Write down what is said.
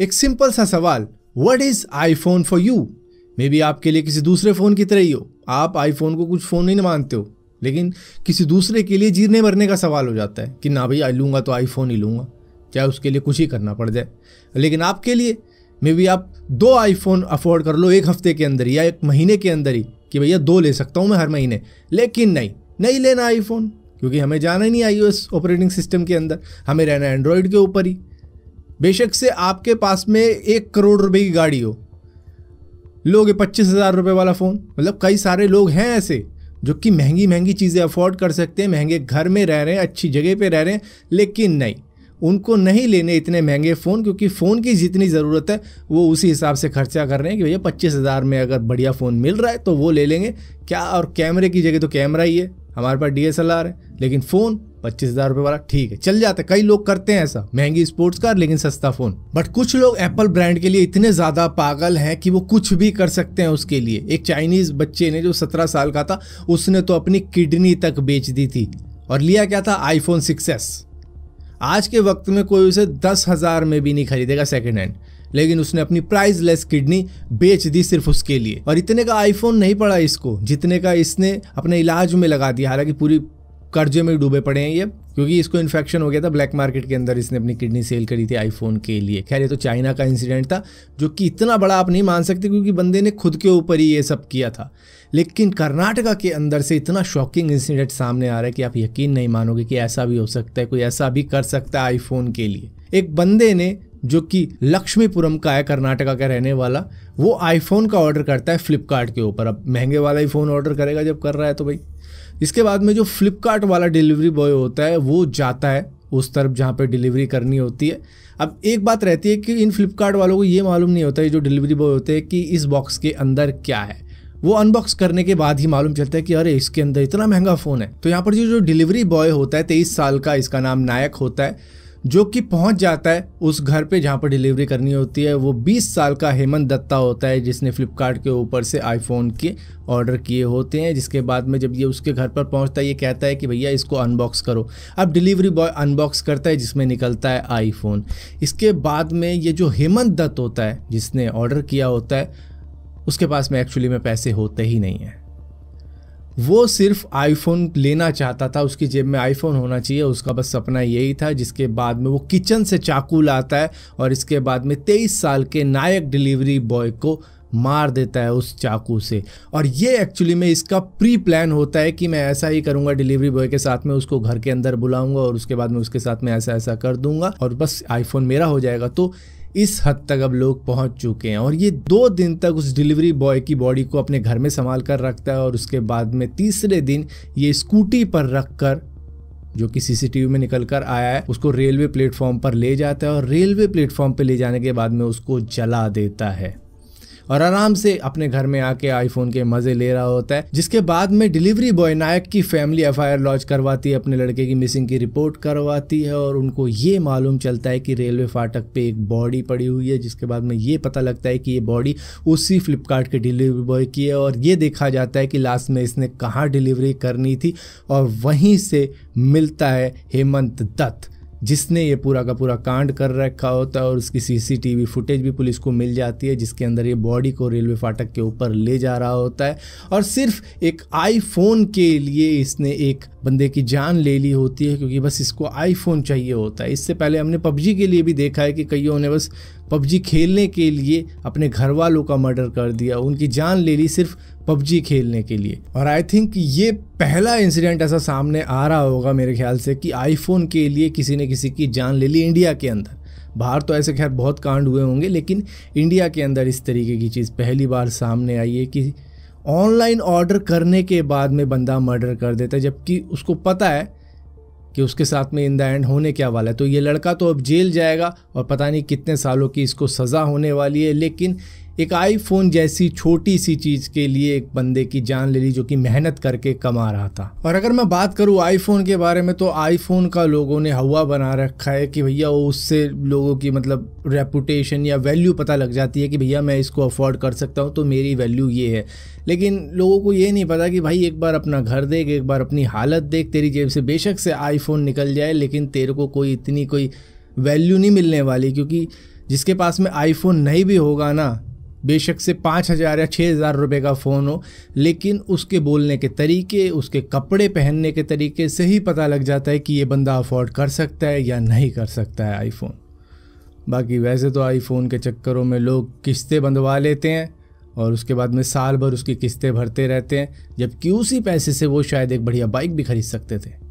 एक सिंपल सा सवाल what is iPhone for you maybe आपके लिए किसी दूसरे फ़ोन की तरह ही हो आप आईफोन को कुछ फ़ोन नहीं मानते हो लेकिन किसी दूसरे के लिए जीने मरने का सवाल हो जाता है कि ना भाई आई लूँगा तो आईफोन ही लूँगा चाहे उसके लिए कुछ ही करना पड़ जाए लेकिन आपके लिए मे बी आप दो आईफोन अफोर्ड कर लो एक हफ्ते के अंदर या एक महीने के अंदर ही कि भैया दो ले सकता हूँ मैं हर महीने लेकिन नहीं नहीं लेना आईफोन क्योंकि हमें जाना ही नहीं आई ऑपरेटिंग सिस्टम के अंदर हमें रहना एंड्रॉयड के ऊपर ही बेशक से आपके पास में एक करोड़ रुपए की गाड़ी हो लोग पच्चीस हज़ार रुपये वाला फ़ोन मतलब कई सारे लोग हैं ऐसे जो कि महंगी महंगी चीज़ें अफोर्ड कर सकते हैं महंगे घर में रह रहे हैं अच्छी जगह पे रह रहे हैं लेकिन नहीं उनको नहीं लेने इतने महंगे फ़ोन क्योंकि फ़ोन की जितनी ज़रूरत है वो उसी हिसाब से खर्चा कर रहे हैं कि भैया पच्चीस हज़ार में अगर बढ़िया फ़ोन मिल रहा है तो वो ले लेंगे क्या और कैमरे की जगह तो कैमरा ही है हमारे पास डी है लेकिन फ़ोन पच्चीस हजार रुपए वाला ठीक है चल जाता है कई लोग करते हैं ऐसा महंगी स्पोर्ट्स कार लेकिन सस्ता फोन बट कुछ लोग एप्पल ब्रांड के लिए इतने ज्यादा पागल हैं कि वो कुछ भी कर सकते हैं उसके लिए एक चाइनीज बच्चे ने जो सत्रह साल का था उसने तो अपनी किडनी तक बेच दी थी और लिया क्या था आईफोन सिक्स आज के वक्त में कोई उसे दस हजार में भी नहीं खरीदेगा सेकेंड हैंड लेकिन उसने अपनी प्राइसलेस किडनी बेच दी सिर्फ उसके लिए और इतने का आईफोन नहीं पड़ा इसको जितने का इसने अपने इलाज में लगा दिया हालांकि पूरी कर्जे में डूबे पड़े हैं ये क्योंकि इसको इन्फेक्शन हो गया था ब्लैक मार्केट के अंदर इसने अपनी किडनी सेल करी थी आईफोन के लिए खैर ये तो चाइना का इंसिडेंट था जो कि इतना बड़ा आप नहीं मान सकते क्योंकि बंदे ने खुद के ऊपर ही ये सब किया था लेकिन कर्नाटका के अंदर से इतना शॉकिंग इंसिडेंट सामने आ रहा है कि आप यकीन नहीं मानोगे कि ऐसा भी हो सकता है कोई ऐसा भी कर सकता है आईफोन के लिए एक बंदे ने जो कि लक्ष्मीपुरम का है कर्नाटका का रहने वाला वो आईफोन का ऑर्डर करता है फ्लिपकार्ट के ऊपर अब महंगे वाला ही फ़ोन ऑर्डर करेगा जब कर रहा है तो भाई इसके बाद में जो फ्लिपकार्ट वाला डिलीवरी बॉय होता है वो जाता है उस तरफ जहाँ पे डिलीवरी करनी होती है अब एक बात रहती है कि इन फ्लिपकार्ट वालों को ये मालूम नहीं होता है जो डिलीवरी बॉय होते हैं कि इस बॉक्स के अंदर क्या है वो अनबॉक्स करने के बाद ही मालूम चलता है कि अरे इसके अंदर इतना महंगा फ़ोन है तो यहाँ पर जो जो डिलीवरी बॉय होता है तेईस साल का इसका नाम नायक होता है जो कि पहुंच जाता है उस घर पे जहां पर डिलीवरी करनी होती है वो 20 साल का हेमंत दत्ता होता है जिसने फ्लिपकार्ट के ऊपर से आईफोन के ऑर्डर किए होते हैं जिसके बाद में जब ये उसके घर पर पहुंचता है ये कहता है कि भैया इसको अनबॉक्स करो अब डिलीवरी बॉय अनबॉक्स करता है जिसमें निकलता है आईफोन इसके बाद में ये जो हेमंत दत्त होता है जिसने ऑर्डर किया होता है उसके पास में एक्चुअली में पैसे होते ही नहीं हैं वो सिर्फ आईफोन लेना चाहता था उसकी जेब में आईफोन होना चाहिए उसका बस सपना यही था जिसके बाद में वो किचन से चाकू लाता है और इसके बाद में तेईस साल के नायक डिलीवरी बॉय को मार देता है उस चाकू से और ये एक्चुअली में इसका प्री प्लान होता है कि मैं ऐसा ही करूंगा डिलीवरी बॉय के साथ में उसको घर के अंदर बुलाऊंगा और उसके बाद में उसके साथ में ऐसा ऐसा कर दूंगा और बस आईफोन मेरा हो जाएगा तो इस हद तक अब लोग पहुंच चुके हैं और ये दो दिन तक उस डिलीवरी बॉय की बॉडी को अपने घर में संभाल कर रखता है और उसके बाद में तीसरे दिन ये स्कूटी पर रख कर जो कि सीसीटीवी में निकल कर आया है उसको रेलवे प्लेटफॉर्म पर ले जाता है और रेलवे प्लेटफॉर्म पर ले जाने के बाद में उसको जला देता है और आराम से अपने घर में आके आईफोन के मजे ले रहा होता है जिसके बाद में डिलीवरी बॉय नायक की फैमिली एफ लॉन्च करवाती है अपने लड़के की मिसिंग की रिपोर्ट करवाती है और उनको ये मालूम चलता है कि रेलवे फाटक पे एक बॉडी पड़ी हुई है जिसके बाद में ये पता लगता है कि ये बॉडी उसी फ्लिपकार्ट के डिलीवरी बॉय की है और ये देखा जाता है कि लास्ट में इसने कहाँ डिलीवरी करनी थी और वहीं से मिलता है हेमंत दत्त जिसने ये पूरा का पूरा कांड कर रखा होता है और उसकी सीसीटीवी फुटेज भी पुलिस को मिल जाती है जिसके अंदर ये बॉडी को रेलवे फाटक के ऊपर ले जा रहा होता है और सिर्फ एक आईफोन के लिए इसने एक बंदे की जान ले ली होती है क्योंकि बस इसको आईफोन चाहिए होता है इससे पहले हमने पबजी के लिए भी देखा है कि कईयों ने बस पबजी खेलने के लिए अपने घर वालों का मर्डर कर दिया उनकी जान ले ली सिर्फ पबजी खेलने के लिए और आई थिंक ये पहला इंसिडेंट ऐसा सामने आ रहा होगा मेरे ख्याल से कि आईफोन के लिए किसी ने किसी की जान ले ली इंडिया के अंदर बाहर तो ऐसे खैर बहुत कांड हुए होंगे लेकिन इंडिया के अंदर इस तरीके की चीज़ पहली बार सामने आई है कि ऑनलाइन ऑर्डर करने के बाद में बंदा मर्डर कर देता है जबकि उसको पता है कि उसके साथ में इन द एंड होने क्या वाला है तो ये लड़का तो अब जेल जाएगा और पता नहीं कितने सालों की इसको सज़ा होने वाली है लेकिन एक आईफोन जैसी छोटी सी चीज के लिए एक बंदे की जान ले ली जो कि मेहनत करके कमा रहा था और अगर मैं बात करूँ आईफोन के बारे में तो आईफोन का लोगों ने हवा बना रखा है कि भैया वो उससे लोगों की मतलब रेपुटेशन या वैल्यू पता लग जाती है कि भैया मैं इसको अफोर्ड कर सकता हूँ तो मेरी वैल्यू ये है लेकिन लोगों को ये नहीं पता कि भाई एक बार अपना घर देख एक बार अपनी हालत देख तेरी जेब से बेशक से आईफोन निकल जाए लेकिन तेरे को कोई इतनी कोई वैल्यू नहीं मिलने वाली क्योंकि जिसके पास में आईफोन नहीं भी होगा ना बेशक से पाँच हज़ार या छः हज़ार रुपये का फ़ोन हो लेकिन उसके बोलने के तरीके उसके कपड़े पहनने के तरीके से ही पता लग जाता है कि ये बंदा अफोर्ड कर सकता है या नहीं कर सकता है आईफोन बाकी वैसे तो आईफोन के चक्करों में लोग किस्तें बंधवा लेते हैं और उसके बाद में साल भर उसकी किस्तें भरते रहते हैं जबकि उसी पैसे से वो शायद एक बढ़िया बाइक भी खरीद सकते थे